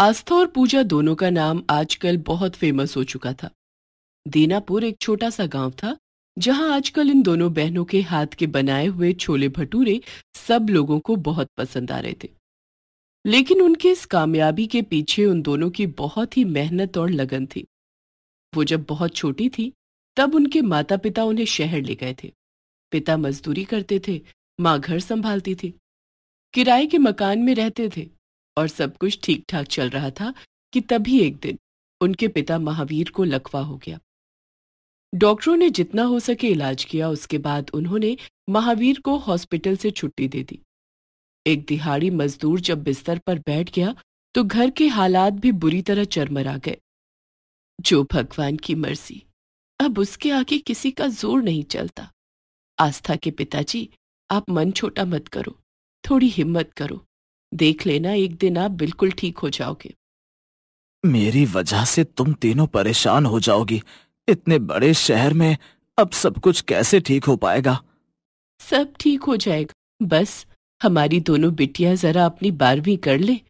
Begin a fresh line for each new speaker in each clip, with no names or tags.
आस्था और पूजा दोनों का नाम आजकल बहुत फेमस हो चुका था देनापुर एक छोटा सा गांव था जहां आजकल इन दोनों बहनों के हाथ के बनाए हुए छोले भटूरे सब लोगों को बहुत पसंद आ रहे थे लेकिन उनके इस कामयाबी के पीछे उन दोनों की बहुत ही मेहनत और लगन थी वो जब बहुत छोटी थी तब उनके माता पिता उन्हें शहर ले गए थे पिता मजदूरी करते थे माँ घर संभालती थी किराए के मकान में रहते थे और सब कुछ ठीक ठाक चल रहा था कि तभी एक दिन उनके पिता महावीर को लकवा हो गया डॉक्टरों ने जितना हो सके इलाज किया उसके बाद उन्होंने महावीर को हॉस्पिटल से छुट्टी दे दी एक दिहाड़ी मजदूर जब बिस्तर पर बैठ गया तो घर के हालात भी बुरी तरह चरमरा गए जो भगवान की मर्जी अब उसके आगे किसी का जोर नहीं चलता आस्था के पिताजी आप मन छोटा मत करो थोड़ी हिम्मत करो देख लेना एक दिन आप बिल्कुल ठीक हो जाओगे
मेरी वजह से तुम तीनों परेशान हो जाओगी इतने बड़े शहर में अब सब कुछ कैसे ठीक हो पाएगा
सब ठीक हो जाएगा बस हमारी दोनों बिटिया जरा अपनी बारहवीं कर ले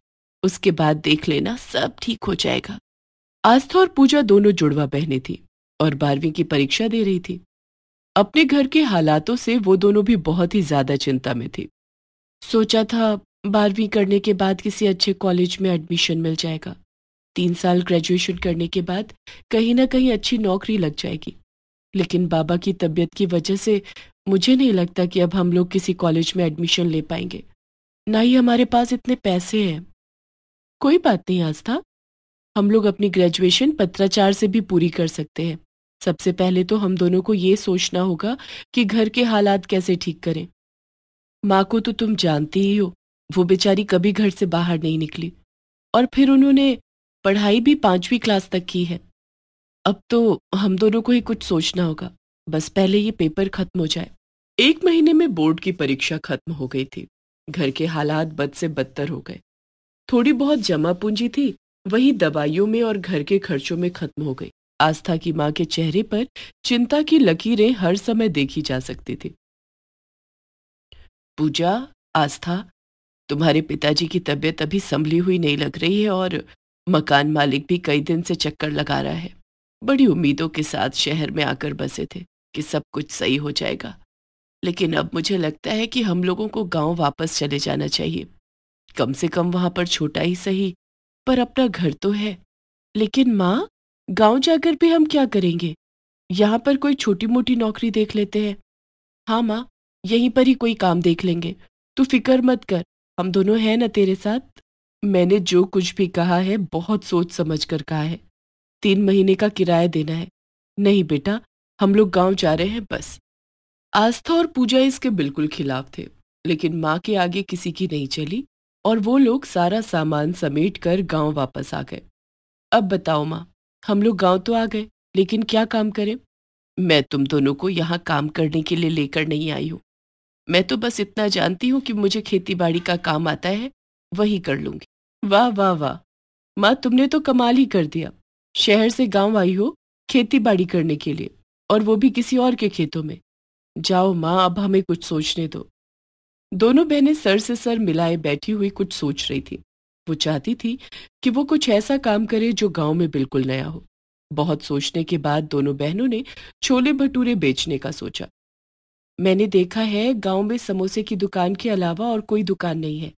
उसके बाद देख लेना सब ठीक हो जाएगा आस्था और पूजा दोनों जुड़वा पहने थी और बारहवीं की परीक्षा दे रही थी अपने घर के हालातों से वो दोनों भी बहुत ही ज्यादा चिंता में थी सोचा था बारहवीं करने के बाद किसी अच्छे कॉलेज में एडमिशन मिल जाएगा तीन साल ग्रेजुएशन करने के बाद कहीं ना कहीं अच्छी नौकरी लग जाएगी लेकिन बाबा की तबीयत की वजह से मुझे नहीं लगता कि अब हम लोग किसी कॉलेज में एडमिशन ले पाएंगे ना ही हमारे पास इतने पैसे हैं कोई बात नहीं आस्था हम लोग अपनी ग्रेजुएशन पत्राचार से भी पूरी कर सकते हैं सबसे पहले तो हम दोनों को ये सोचना होगा कि घर के हालात कैसे ठीक करें माँ को तो तुम जानती ही हो वो बेचारी कभी घर से बाहर नहीं निकली और फिर उन्होंने पढ़ाई भी पांचवी क्लास तक की है अब तो हम दोनों को ही कुछ सोचना होगा बस पहले ये पेपर खत्म हो जाए एक महीने में बोर्ड की परीक्षा खत्म हो गई थी घर के हालात बद से बदतर हो गए थोड़ी बहुत जमा पूंजी थी वही दवाइयों में और घर के खर्चों में खत्म हो गई आस्था की माँ के चेहरे पर चिंता की लकीरें हर समय देखी जा सकती थी पूजा आस्था तुम्हारे पिताजी की तबीयत अभी संभली हुई नहीं लग रही है और मकान मालिक भी कई दिन से चक्कर लगा रहा है बड़ी उम्मीदों के साथ शहर में आकर बसे थे कि सब कुछ सही हो जाएगा लेकिन अब मुझे लगता है कि हम लोगों को गांव वापस चले जाना चाहिए कम से कम वहां पर छोटा ही सही पर अपना घर तो है लेकिन माँ गांव जाकर भी हम क्या करेंगे यहाँ पर कोई छोटी मोटी नौकरी देख लेते हैं हाँ माँ यहीं पर ही कोई काम देख लेंगे तू फिक्र मत कर हम दोनों हैं ना तेरे साथ मैंने जो कुछ भी कहा है बहुत सोच समझ कर कहा है तीन महीने का किराया देना है नहीं बेटा हम लोग गांव जा रहे हैं बस आस्था और पूजा इसके बिल्कुल खिलाफ थे लेकिन माँ के आगे किसी की नहीं चली और वो लोग सारा सामान समेट कर गांव वापस आ गए अब बताओ माँ हम लोग गांव तो आ गए लेकिन क्या काम करें मैं तुम दोनों को यहाँ काम करने के लिए लेकर नहीं आई हूँ मैं तो बस इतना जानती हूँ कि मुझे खेती बाड़ी का काम आता है वही कर लूंगी वाह वाह वाह माँ तुमने तो कमाल ही कर दिया शहर से गांव आई हो खेती बाड़ी करने के लिए और वो भी किसी और के खेतों में जाओ माँ अब हमें कुछ सोचने दो दोनों बहनें सर से सर मिलाए बैठी हुई कुछ सोच रही थी वो चाहती थी कि वो कुछ ऐसा काम करे जो गांव में बिल्कुल नया हो बहुत सोचने के बाद दोनों बहनों ने छोले भटूरे बेचने का सोचा मैंने देखा है गांव में समोसे की दुकान के अलावा और कोई दुकान नहीं है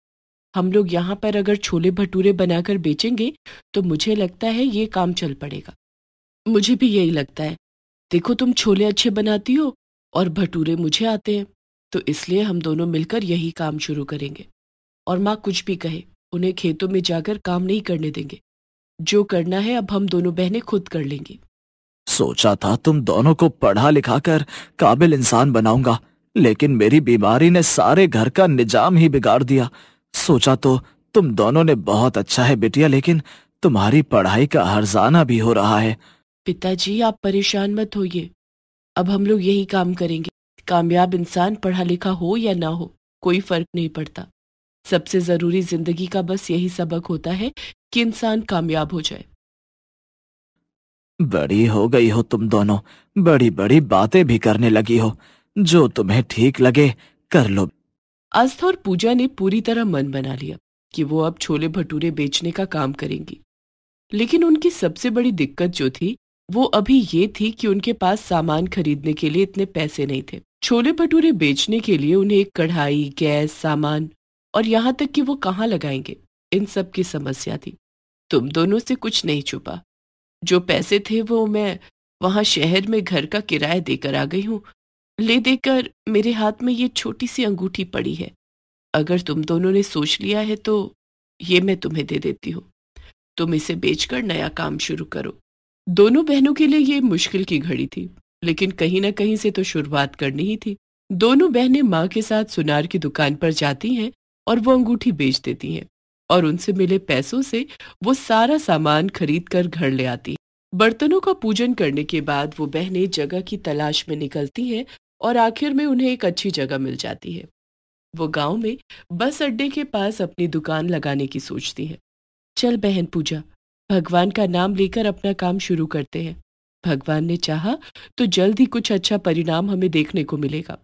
हम लोग यहाँ पर अगर छोले भटूरे बनाकर बेचेंगे तो मुझे लगता है ये काम चल पड़ेगा मुझे भी यही लगता है देखो तुम छोले अच्छे बनाती हो और भटूरे मुझे आते हैं तो इसलिए हम दोनों मिलकर यही काम शुरू करेंगे और माँ कुछ भी कहे उन्हें खेतों में जाकर काम नहीं करने देंगे जो करना है अब हम दोनों बहनें खुद कर लेंगी
सोचा था तुम दोनों को पढ़ा लिखा कर काबिल इंसान बनाऊंगा लेकिन मेरी बीमारी ने सारे घर का निजाम ही बिगाड़ दिया सोचा तो तुम दोनों ने बहुत अच्छा है बिटिया लेकिन तुम्हारी पढ़ाई का हरजाना भी हो रहा है
पिताजी आप परेशान मत होइए अब हम लोग यही काम करेंगे कामयाब इंसान पढ़ा लिखा हो या ना हो कोई फर्क नहीं पड़ता सबसे जरूरी जिंदगी का बस यही सबक होता है कि इंसान कामयाब हो जाए
बड़ी हो गई हो तुम दोनों बड़ी बड़ी बातें भी करने लगी हो जो तुम्हें ठीक लगे कर लो
आस्था और पूजा ने पूरी तरह मन बना लिया कि वो अब छोले भटूरे बेचने का काम करेंगी लेकिन उनकी सबसे बड़ी दिक्कत जो थी वो अभी ये थी कि उनके पास सामान खरीदने के लिए इतने पैसे नहीं थे छोले भटूरे बेचने के लिए उन्हें एक कढ़ाई गैस सामान और यहाँ तक कि वो कहाँ लगाएंगे इन सब की समस्या थी तुम दोनों से कुछ नहीं छुपा जो पैसे थे वो मैं वहां शहर में घर का किराया देकर आ गई हूँ ले देकर मेरे हाथ में ये छोटी सी अंगूठी पड़ी है अगर तुम दोनों ने सोच लिया है तो ये मैं तुम्हें दे देती हूँ तुम इसे बेचकर नया काम शुरू करो दोनों बहनों के लिए ये मुश्किल की घड़ी थी लेकिन कहीं ना कहीं से तो शुरुआत करनी ही थी दोनों बहनें माँ के साथ सुनार की दुकान पर जाती हैं और वो अंगूठी बेच देती हैं और उनसे मिले पैसों से वो सारा सामान खरीद कर घर ले आती बर्तनों का पूजन करने के बाद वो बहनें जगह की तलाश में निकलती हैं और आखिर में उन्हें एक अच्छी जगह मिल जाती है वो गांव में बस अड्डे के पास अपनी दुकान लगाने की सोचती है चल बहन पूजा भगवान का नाम लेकर अपना काम शुरू करते हैं भगवान ने चाहा तो जल्द ही कुछ अच्छा परिणाम हमें देखने को मिलेगा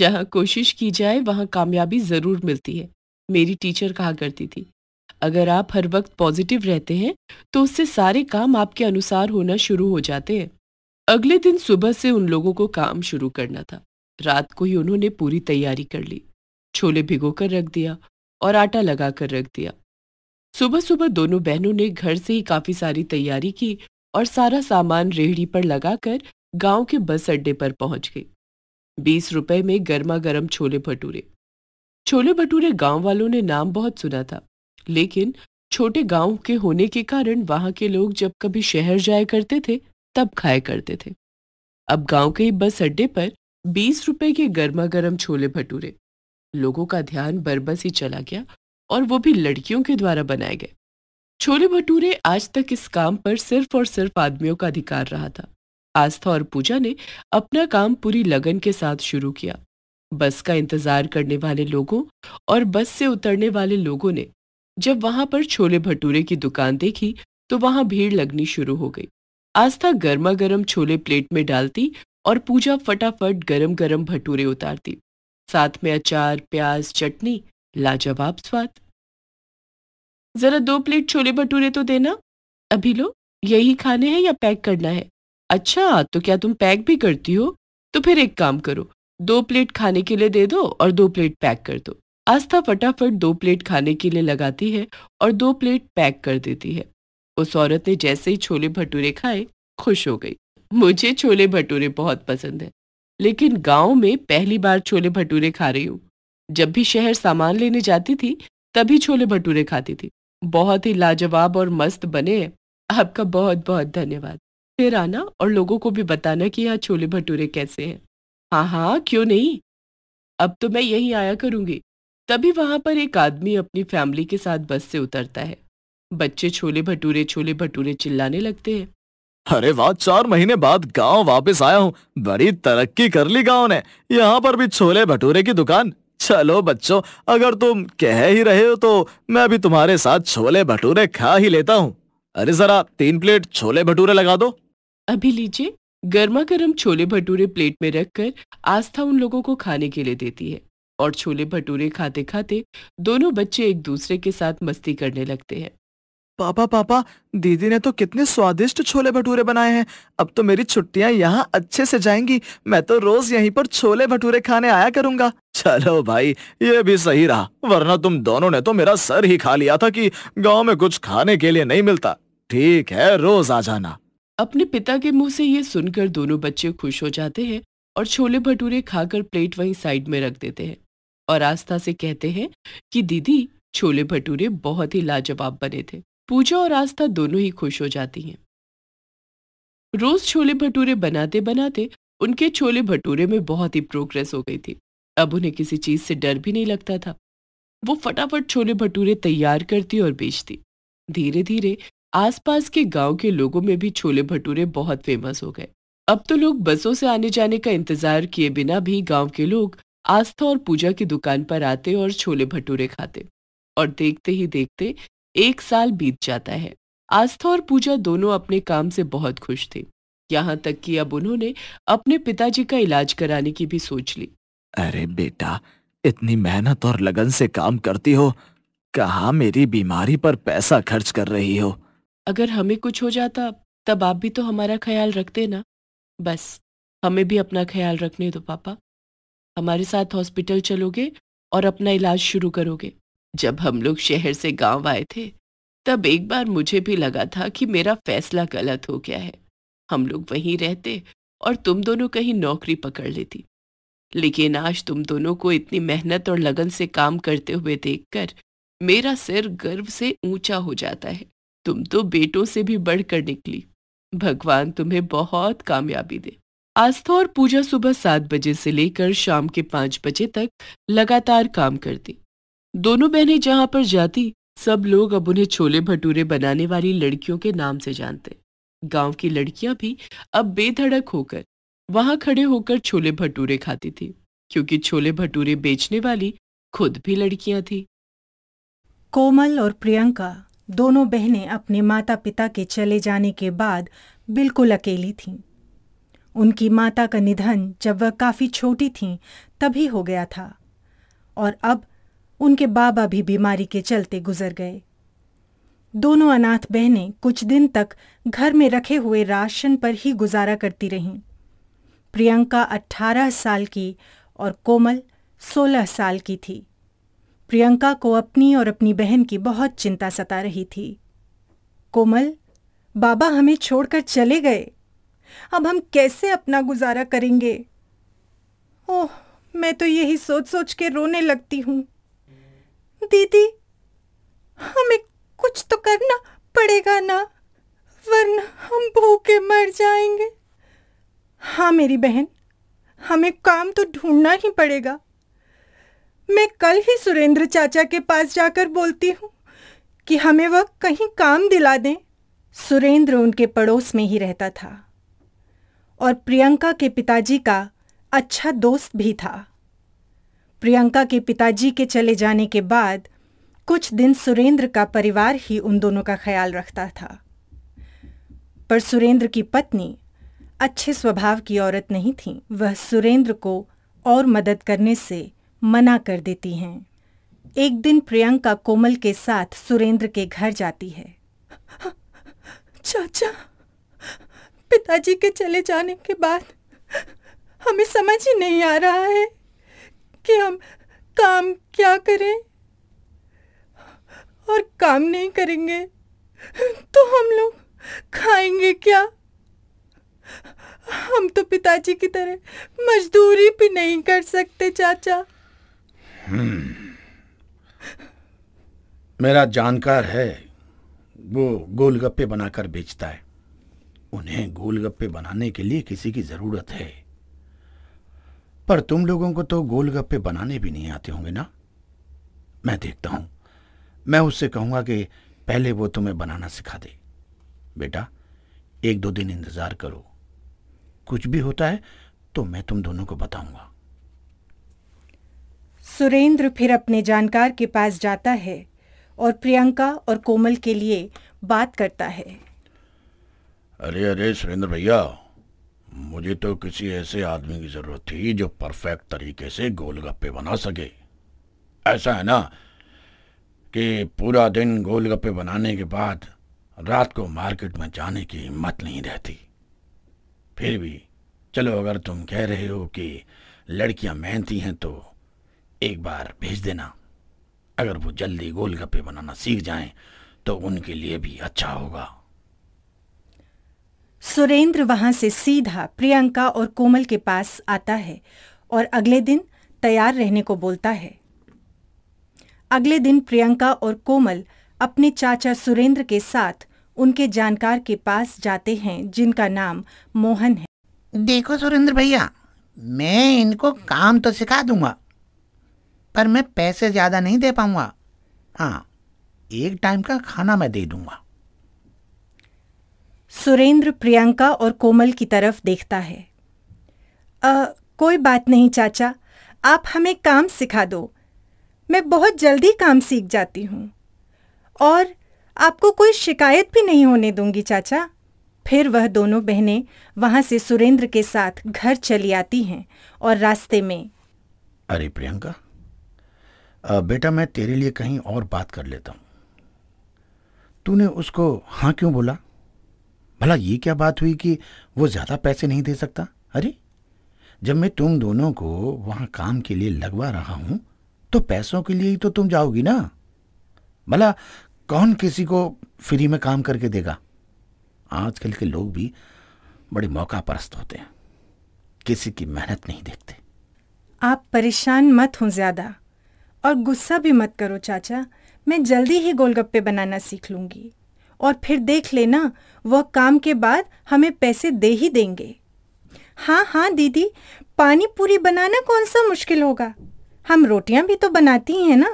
जहाँ कोशिश की जाए वहाँ कामयाबी जरूर मिलती है मेरी टीचर कहा करती थी अगर आप हर वक्त पॉजिटिव रहते हैं तो उससे सारे काम आपके अनुसार होना शुरू हो जाते हैं अगले दिन सुबह से उन लोगों को काम शुरू करना था रात को ही उन्होंने पूरी तैयारी कर ली छोले भिगोकर रख दिया और आटा लगाकर रख दिया सुबह सुबह दोनों बहनों ने घर से ही काफी सारी तैयारी की और सारा सामान रेहड़ी पर लगाकर गांव के बस अड्डे पर पहुंच गई बीस रुपए में गर्मा गर्म छोले भटूरे छोले भटूरे गांव वालों ने नाम बहुत सुना था लेकिन छोटे गांव के होने के कारण वहां के लोग जब कभी शहर जाया करते थे तब खाया करते थे अब गांव के बस अड्डे पर बीस रुपए के गर्मा गर्म छोले भटूरे लोगों का ध्यान बरबस ही चला गया और वो भी लड़कियों के द्वारा बनाए गए छोले भटूरे आज तक इस काम पर सिर्फ और सिर्फ आदमियों का अधिकार रहा था आस्था और पूजा ने अपना काम पूरी लगन के साथ शुरू किया बस का इंतजार करने वाले लोगों और बस से उतरने वाले लोगों ने जब वहां पर छोले भटूरे की दुकान देखी तो वहां भीड़ लगनी शुरू हो गई आस्था गर्मा गर्म छोले प्लेट में डालती और पूजा फटाफट गरम गरम भटूरे उतारती साथ में अचार प्याज चटनी लाजवाब स्वाद जरा दो प्लेट छोले भटूरे तो देना अभी लो यही खाने हैं या पैक करना है अच्छा तो क्या तुम पैक भी करती हो तो फिर एक काम करो दो प्लेट खाने के लिए दे दो और दो प्लेट पैक कर दो आस्था फटाफट दो प्लेट खाने के लिए लगाती है और दो प्लेट पैक कर देती है उस औरत ने जैसे ही छोले भटूरे खाए खुश हो गई मुझे छोले भटूरे बहुत पसंद है लेकिन गांव में पहली बार छोले भटूरे खा रही हूँ जब भी शहर सामान लेने जाती थी तभी छोले भटूरे खाती थी बहुत ही लाजवाब और मस्त बने हैं आपका बहुत बहुत धन्यवाद फिर आना और लोगों को भी बताना कि यहाँ छोले भटूरे कैसे हैं हाँ हाँ क्यों नहीं अब तो मैं यहीं आया करूंगी तभी वहां पर एक आदमी अपनी फैमिली के साथ बस से उतरता है बच्चे छोले भटूरे छोले भटूरे चिल्लाने लगते हैं
अरे वाह चार महीने बाद गांव वापस आया हूँ बड़ी तरक्की कर ली गांव ने यहाँ पर भी छोले भटूरे की दुकान चलो बच्चों अगर तुम कह ही रहे हो तो मैं भी तुम्हारे साथ छोले भटूरे खा ही लेता हूँ अरे जरा
तीन प्लेट छोले भटूरे लगा दो अभी लीजिए गर्मा गर्म छोले भटूरे प्लेट में रखकर आस्था उन लोगों को खाने के लिए देती है और छोले भटूरे खाते खाते दोनों बच्चे एक दूसरे के साथ मस्ती करने लगते हैं पापा पापा दीदी ने
तो कितने स्वादिष्ट छोले भटूरे बनाए हैं अब तो मेरी छुट्टियां यहाँ अच्छे से जाएंगी मैं तो रोज यहीं पर छोले भटूरे खाने आया करूंगा चलो भाई ये भी सही रहा वरना तुम दोनों ने तो मेरा सर ही खा लिया था कि गांव में कुछ खाने के लिए नहीं मिलता ठीक
है रोज आ जाना अपने पिता के मुंह से ये सुनकर दोनों बच्चे खुश हो जाते हैं और छोले भटूरे खाकर प्लेट वहीं साइड में रख देते हैं और आस्था से कहते हैं कि दीदी छोले भटूरे बहुत ही लाजवाब बने थे पूजा और आस्था दोनों ही खुश हो जाती हैं रोज छोले भटूरे बनाते बनाते उनके छोले भटूरे में बहुत ही प्रोग्रेस हो गई थी अब उन्हें किसी चीज से डर भी नहीं लगता था वो फटाफट छोले भटूरे तैयार करती और बेचती धीरे धीरे आसपास के गांव के लोगों में भी छोले भटूरे बहुत फेमस हो गए अब तो लोग बसों से आने जाने का इंतजार किए बिना भी गांव के लोग आस्था और पूजा की दुकान पर आते और छोले भटूरे खाते और देखते ही देखते एक साल बीत जाता है आस्था और पूजा दोनों अपने काम से बहुत खुश थे यहाँ तक कि अब उन्होंने अपने पिताजी का इलाज कराने की भी सोच ली
अरे बेटा इतनी मेहनत और लगन से काम करती हो कहा मेरी बीमारी पर पैसा खर्च कर रही हो
अगर हमें कुछ हो जाता तब आप भी तो हमारा ख्याल रखते ना बस हमें भी अपना ख्याल रखने दो पापा हमारे साथ हॉस्पिटल चलोगे और अपना इलाज शुरू करोगे जब हम लोग शहर से गांव आए थे तब एक बार मुझे भी लगा था कि मेरा फैसला गलत हो गया है हम लोग वहीं रहते और तुम दोनों कहीं नौकरी पकड़ लेती लेकिन आज तुम दोनों को इतनी मेहनत और लगन से काम करते हुए देखकर मेरा सिर गर्व से ऊंचा हो जाता है तुम तो बेटों से भी बढ़कर निकली भगवान तुम्हें बहुत कामयाबी दे आस्था और पूजा सुबह सात बजे से लेकर शाम के पांच बजे तक लगातार काम करती दोनों बहनें जहां पर जाती सब लोग अब उन्हें छोले भटूरे बनाने वाली लड़कियों के नाम से जानते गांव की लड़कियां भी अब बेधड़क होकर वहां खड़े होकर छोले भटूरे खाती थी क्योंकि छोले भटूरे बेचने वाली खुद भी लड़कियां थी
कोमल और प्रियंका दोनों बहनें अपने माता पिता के चले जाने के बाद बिल्कुल अकेली थीं उनकी माता का निधन जब वह काफ़ी छोटी थीं तभी हो गया था और अब उनके बाबा भी बीमारी के चलते गुजर गए दोनों अनाथ बहनें कुछ दिन तक घर में रखे हुए राशन पर ही गुजारा करती रहीं प्रियंका 18 साल की और कोमल 16 साल की थी प्रियंका को अपनी और अपनी बहन की बहुत चिंता सता रही थी कोमल बाबा हमें छोड़कर चले गए अब हम कैसे अपना गुजारा करेंगे ओह मैं तो यही सोच सोच के रोने लगती हूं दीदी हमें कुछ तो करना पड़ेगा ना वरना हम भूखे मर जाएंगे हाँ मेरी बहन हमें काम तो ढूंढना ही पड़ेगा मैं कल ही सुरेंद्र चाचा के पास जाकर बोलती हूँ कि हमें वह कहीं काम दिला दें सुरेंद्र उनके पड़ोस में ही रहता था और प्रियंका के पिताजी का अच्छा दोस्त भी था प्रियंका के पिताजी के चले जाने के बाद कुछ दिन सुरेंद्र का परिवार ही उन दोनों का ख्याल रखता था पर सुरेंद्र की पत्नी अच्छे स्वभाव की औरत नहीं थी वह सुरेंद्र को और मदद करने से मना कर देती हैं एक दिन प्रियंका कोमल के साथ सुरेंद्र के घर जाती है चाचा पिताजी के चले जाने के बाद हमें समझ ही नहीं आ रहा है कि हम काम क्या करें और काम नहीं करेंगे तो हम लोग खाएंगे क्या हम तो पिताजी की तरह मजदूरी भी नहीं कर सकते चाचा
हम्म। मेरा जानकार है वो गोलगप्पे बनाकर बेचता है उन्हें गोलगप्पे बनाने के लिए किसी की जरूरत है पर तुम लोगों को तो गोलगप्पे बनाने भी नहीं आते होंगे ना मैं देखता हूं मैं उससे कहूंगा कि पहले वो तुम्हें बनाना सिखा दे बेटा एक दो दिन इंतजार करो कुछ भी होता है तो मैं तुम दोनों को बताऊंगा
सुरेंद्र फिर अपने जानकार के पास जाता है और प्रियंका और कोमल के लिए बात करता है
अरे अरे सुरेंद्र भैया मुझे तो किसी ऐसे आदमी की जरूरत थी जो परफेक्ट तरीके से गोलगप्पे बना सके ऐसा है ना कि पूरा दिन गोलगप्पे बनाने के बाद रात को मार्केट में जाने की हिम्मत नहीं रहती फिर भी चलो अगर तुम कह रहे हो कि लड़कियां मेहनती हैं तो एक बार भेज देना अगर वो जल्दी गोलगप्पे बनाना सीख जाएं तो उनके लिए भी अच्छा होगा
सुरेंद्र वहां से सीधा प्रियंका और कोमल के पास आता है और अगले दिन तैयार रहने को बोलता है अगले दिन प्रियंका और कोमल अपने चाचा सुरेंद्र के साथ उनके जानकार के पास जाते हैं जिनका नाम मोहन है देखो सुरेंद्र भैया मैं इनको काम तो सिखा दूंगा पर मैं पैसे ज़्यादा नहीं दे पाऊंगा हाँ एक टाइम का खाना मैं दे दूंगा सुरेंद्र प्रियंका और कोमल की तरफ देखता है आ, कोई बात नहीं चाचा आप हमें काम सिखा दो मैं बहुत जल्दी काम सीख जाती हूँ और आपको कोई शिकायत भी नहीं होने दूंगी चाचा फिर वह दोनों बहनें वहां से सुरेंद्र के साथ घर चली आती हैं और रास्ते में
अरे प्रियंका बेटा मैं तेरे लिए कहीं और बात कर लेता हूं तूने उसको हाँ क्यों बोला भला ये क्या बात हुई कि वो ज़्यादा पैसे नहीं दे सकता अरे जब मैं तुम दोनों को वहां काम के लिए लगवा रहा हूं तो पैसों के लिए ही तो तुम जाओगी ना भला कौन किसी को फ्री में काम करके देगा आजकल के लोग भी बड़े मौका परस्त होते हैं किसी की मेहनत नहीं देखते
आप परेशान मत हो ज़्यादा और गुस्सा भी मत करो चाचा मैं जल्दी ही गोलगप्पे बनाना सीख लूंगी और फिर देख लेना वह काम के बाद हमें पैसे दे ही देंगे हाँ हाँ दीदी पानी पूरी बनाना कौन सा मुश्किल होगा हम रोटियां भी तो बनाती हैं ना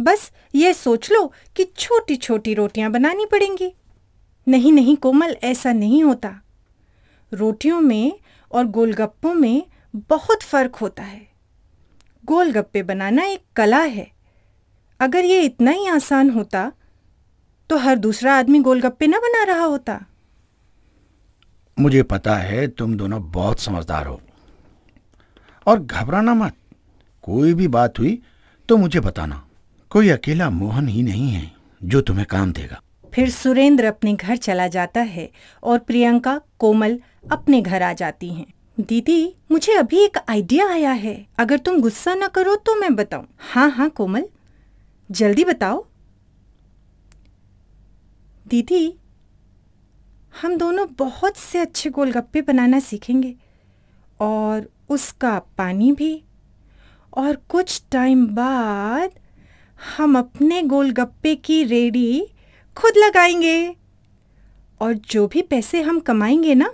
बस ये सोच लो कि छोटी छोटी रोटियां बनानी पड़ेंगी नहीं नहीं कोमल ऐसा नहीं होता रोटियों में और गोलगप्पों में बहुत फ़र्क होता है गोलगप्पे बनाना एक कला है अगर ये इतना ही आसान होता तो हर दूसरा आदमी गोलगप्पे ना बना रहा होता
मुझे पता है तुम दोनों बहुत समझदार हो और घबराना मत कोई भी बात हुई तो मुझे बताना कोई अकेला मोहन ही नहीं है जो तुम्हें काम देगा
फिर सुरेंद्र अपने घर चला जाता है और प्रियंका कोमल अपने घर आ जाती हैं दीदी मुझे अभी एक आइडिया आया है अगर तुम गुस्सा ना करो तो मैं बताऊं हाँ हाँ कोमल जल्दी बताओ दीदी हम दोनों बहुत से अच्छे गोलगप्पे बनाना सीखेंगे और उसका पानी भी और कुछ टाइम बाद हम अपने गोलगप्पे की रेडी खुद लगाएंगे और जो भी पैसे हम कमाएंगे ना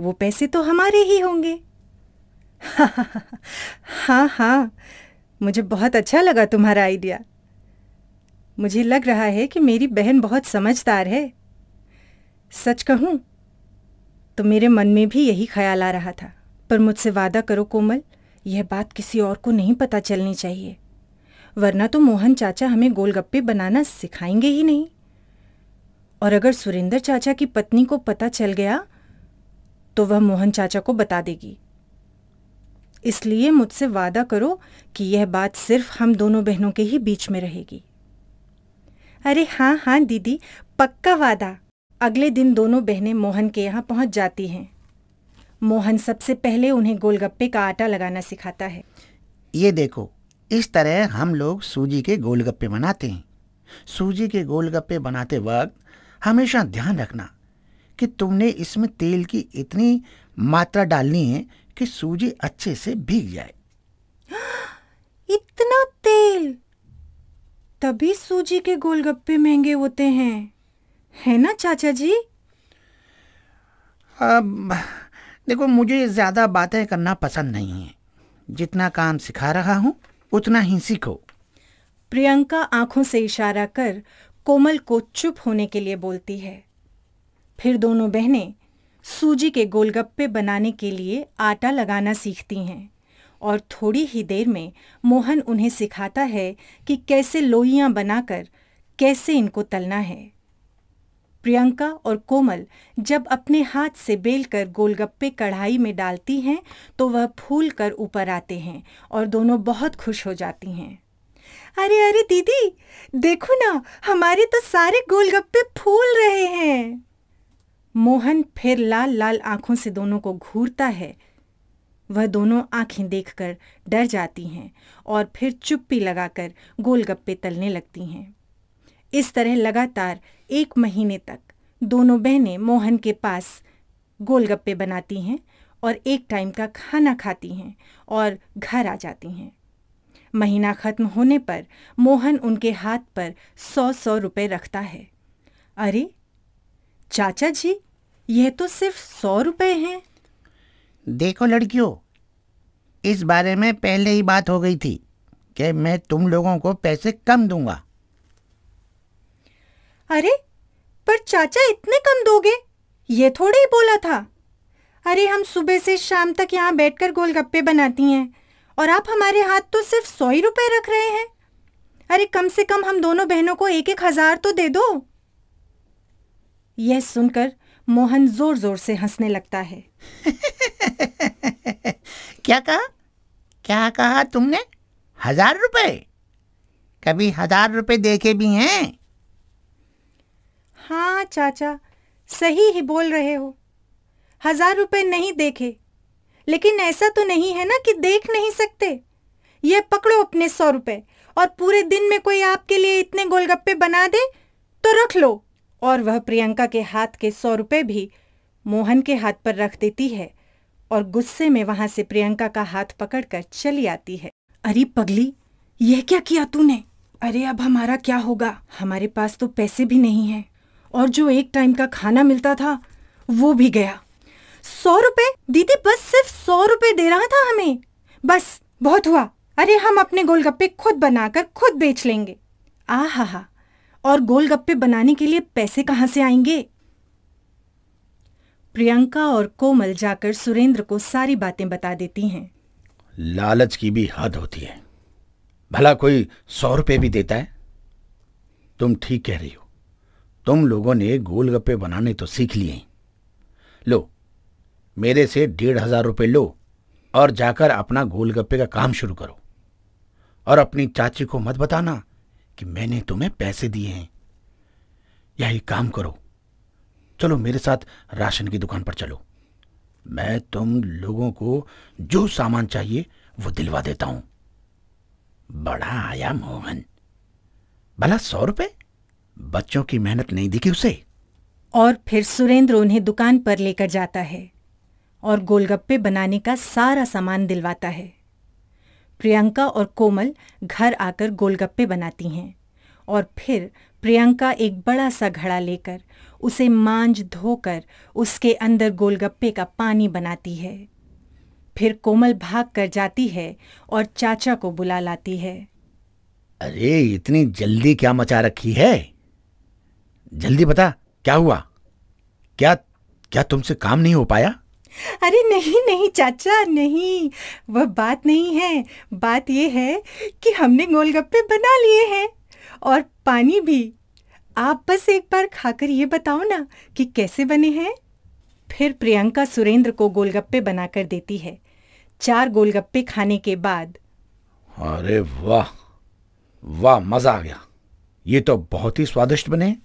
वो पैसे तो हमारे ही होंगे हाँ हाँ मुझे बहुत अच्छा लगा तुम्हारा आइडिया मुझे लग रहा है कि मेरी बहन बहुत समझदार है सच कहूँ तो मेरे मन में भी यही ख्याल आ रहा था पर मुझसे वादा करो कोमल यह बात किसी और को नहीं पता चलनी चाहिए वरना तो मोहन चाचा हमें गोलगप्पे बनाना सिखाएंगे ही नहीं और अगर सुरेंद्र चाचा की पत्नी को पता चल गया तो वह मोहन चाचा को बता देगी इसलिए मुझसे वादा करो कि यह बात सिर्फ हम दोनों बहनों के ही बीच में रहेगी अरे हाँ हाँ दीदी पक्का वादा अगले दिन दोनों बहनें मोहन के यहाँ पहुंच जाती हैं मोहन सबसे पहले उन्हें गोलगप्पे का आटा लगाना सिखाता है
ये देखो इस तरह हम लोग सूजी के गोलगप्पे बनाते हैं सूजी के गोलगप्पे बनाते वक्त हमेशा ध्यान रखना कि तुमने इसमें तेल की इतनी मात्रा डालनी है कि सूजी अच्छे से भीग जाए
इतना तेल तभी सूजी के गोलगप्पे महंगे होते हैं है ना चाचा जी अब देखो मुझे ज़्यादा बातें करना
पसंद नहीं है जितना काम सिखा रहा हूँ उतना ही सीखो
प्रियंका आंखों से इशारा कर कोमल को चुप होने के लिए बोलती है फिर दोनों बहनें सूजी के गोलगप्पे बनाने के लिए आटा लगाना सीखती हैं और थोड़ी ही देर में मोहन उन्हें सिखाता है कि कैसे लोइयां बनाकर कैसे इनको तलना है प्रियंका और कोमल जब अपने हाथ से बेलकर गोलगप्पे कढ़ाई में डालती हैं तो वह फूल कर ऊपर आते हैं और दोनों बहुत खुश हो जाती हैं अरे अरे दीदी देखो ना हमारे तो सारे गोलगप्पे फूल रहे हैं मोहन फिर लाल लाल आंखों से दोनों को घूरता है वह दोनों आंखें देखकर डर जाती हैं और फिर चुप्पी लगाकर गोलगप्पे तलने लगती हैं इस तरह लगातार एक महीने तक दोनों बहनें मोहन के पास गोलगप्पे बनाती हैं और एक टाइम का खाना खाती हैं और घर आ जाती हैं महीना खत्म होने पर मोहन उनके हाथ पर सौ सौ रुपये रखता है अरे चाचा जी यह तो सिर्फ सौ रुपए हैं
देखो लड़कियों इस बारे में पहले ही बात हो गई थी कि मैं तुम लोगों को पैसे कम दूंगा
अरे पर चाचा इतने कम दोगे ये थोड़े ही बोला था अरे हम सुबह से शाम तक यहाँ बैठकर गोलगप्पे बनाती हैं और आप हमारे हाथ तो सिर्फ सौ ही रुपए रख रहे हैं अरे कम से कम हम दोनों बहनों को एक एक हजार तो दे दो यह सुनकर मोहन जोर जोर से हंसने लगता है
क्या कहा क्या कहा तुमने हजार रुपए कभी
हजार रुपए देखे भी हैं हाँ चाचा सही ही बोल रहे हो हजार रुपए नहीं देखे लेकिन ऐसा तो नहीं है ना कि देख नहीं सकते ये पकड़ो अपने सौ रुपए और पूरे दिन में कोई आपके लिए इतने गोलगप्पे बना दे तो रख लो और वह प्रियंका के हाथ के सौ रुपए भी मोहन के हाथ पर रख देती है और गुस्से में वहां से प्रियंका का हाथ पकड़कर चली आती है अरे पगली यह क्या किया तूने अरे अब हमारा क्या होगा हमारे पास तो पैसे भी नहीं है और जो एक टाइम का खाना मिलता था वो भी गया सौ रुपए दीदी बस सिर्फ सौ रुपए दे रहा था हमें बस बहुत हुआ अरे हम अपने गोलगप्पे खुद बनाकर खुद बेच लेंगे आ हा हा और गोलगप्पे बनाने के लिए पैसे कहां से आएंगे प्रियंका और कोमल जाकर सुरेंद्र को सारी बातें बता देती हैं
लालच की भी हद होती है भला कोई सौ रुपये भी देता है तुम ठीक कह रही हो तुम लोगों ने गोलगप्पे बनाने तो सीख लिए लो मेरे से डेढ़ हजार रुपये लो और जाकर अपना गोलगप्पे का काम शुरू करो और अपनी चाची को मत बताना कि मैंने तुम्हें पैसे दिए हैं या एक काम करो चलो मेरे साथ राशन की दुकान पर चलो मैं तुम लोगों को जो सामान चाहिए वो दिलवा देता हूं बड़ा आया मोहन भला सौ रुपए बच्चों की मेहनत नहीं दिखी उसे
और फिर सुरेंद्र उन्हें दुकान पर लेकर जाता है और गोलगप्पे बनाने का सारा सामान दिलवाता है प्रियंका और कोमल घर आकर गोलगप्पे बनाती हैं और फिर प्रियंका एक बड़ा सा घड़ा लेकर उसे मांझ धोकर उसके अंदर गोलगप्पे का पानी बनाती है फिर कोमल भाग कर जाती है और चाचा को बुला लाती है
अरे इतनी जल्दी क्या मचा रखी है जल्दी बता क्या हुआ क्या क्या तुमसे काम नहीं हो पाया
अरे नहीं नहीं चाचा नहीं वह बात नहीं है बात यह है कि हमने गोलगप्पे बना लिए हैं और पानी भी आप बस एक बार खाकर ये बताओ ना कि कैसे बने हैं फिर प्रियंका सुरेंद्र को गोलगप्पे बनाकर देती है चार गोलगप्पे खाने के बाद
अरे वाह वाह मजा आ गया ये तो बहुत ही स्वादिष्ट बने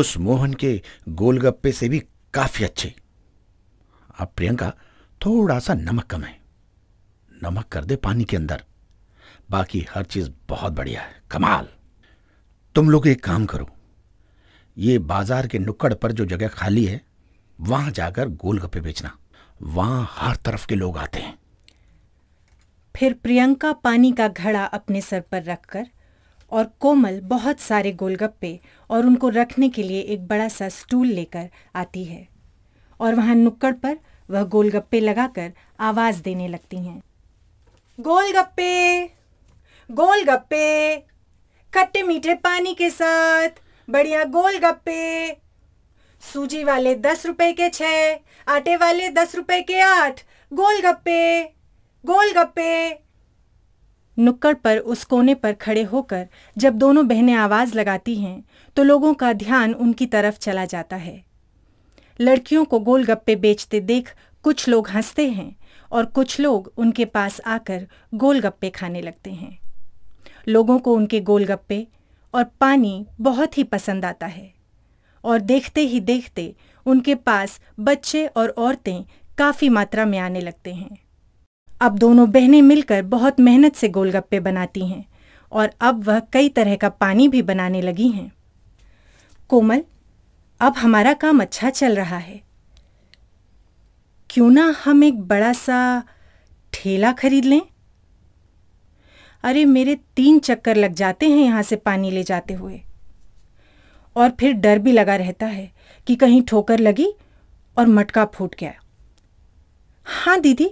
उस मोहन के गोलगप्पे से भी काफी अच्छे अब प्रियंका थोड़ा सा नमक कम है नमक कर दे पानी के अंदर बाकी हर चीज बहुत बढ़िया है कमाल तुम लोग एक काम करो ये बाजार के नुक्कड़ पर जो जगह खाली है वहां जाकर गोलगप्पे बेचना वहां हर तरफ के लोग आते हैं
फिर प्रियंका पानी का घड़ा अपने सर पर रखकर और कोमल बहुत सारे गोलगप्पे और उनको रखने के लिए एक बड़ा सा स्टूल लेकर आती है और वहाँ नुक्कड़ पर वह गोलगप्पे लगाकर आवाज देने लगती हैं गोलगप्पे गोलगप्पे खट्टे मीठे पानी के साथ बढ़िया गोलगप्पे सूजी वाले दस रुपए के छह आटे वाले दस रुपए के आठ गोलगप्पे गोलगप्पे नुक्कड़ पर उस कोने पर खड़े होकर जब दोनों बहनें आवाज़ लगाती हैं तो लोगों का ध्यान उनकी तरफ चला जाता है लड़कियों को गोलगप्पे बेचते देख कुछ लोग हंसते हैं और कुछ लोग उनके पास आकर गोलगप्पे खाने लगते हैं लोगों को उनके गोलगप्पे और पानी बहुत ही पसंद आता है और देखते ही देखते उनके पास बच्चे और औरतें काफ़ी मात्रा में आने लगते हैं अब दोनों बहनें मिलकर बहुत मेहनत से गोलगप्पे बनाती हैं और अब वह कई तरह का पानी भी बनाने लगी हैं कोमल अब हमारा काम अच्छा चल रहा है क्यों ना हम एक बड़ा सा ठेला खरीद लें अरे मेरे तीन चक्कर लग जाते हैं यहां से पानी ले जाते हुए और फिर डर भी लगा रहता है कि कहीं ठोकर लगी और मटका फूट गया हाँ दीदी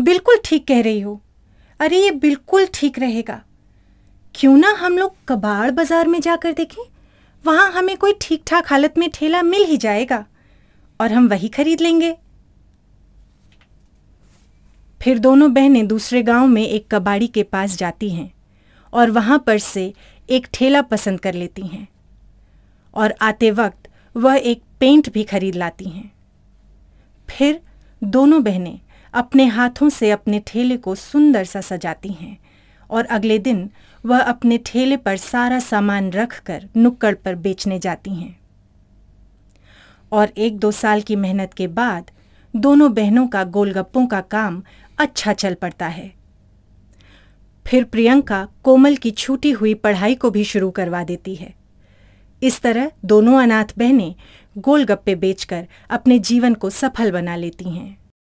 बिल्कुल ठीक कह रही हो अरे ये बिल्कुल ठीक रहेगा क्यों ना हम लोग कबाड़ बाजार में जाकर देखें वहाँ हमें कोई ठीक ठाक हालत में ठेला मिल ही जाएगा और हम वही खरीद लेंगे फिर दोनों बहनें दूसरे गांव में एक कबाड़ी के पास जाती हैं और वहां पर से एक ठेला पसंद कर लेती हैं और आते वक्त वह एक पेंट भी खरीद लाती हैं फिर दोनों बहनें अपने हाथों से अपने ठेले को सुंदर सा सजाती हैं और अगले दिन वह अपने ठेले पर सारा सामान रखकर नुक्कड़ पर बेचने जाती हैं और एक दो साल की मेहनत के बाद दोनों बहनों का गोलगप्पों का काम अच्छा चल पड़ता है फिर प्रियंका कोमल की छूटी हुई पढ़ाई को भी शुरू करवा देती है इस तरह दोनों अनाथ बहनें गोलगप्पे बेचकर अपने जीवन को सफल बना लेती हैं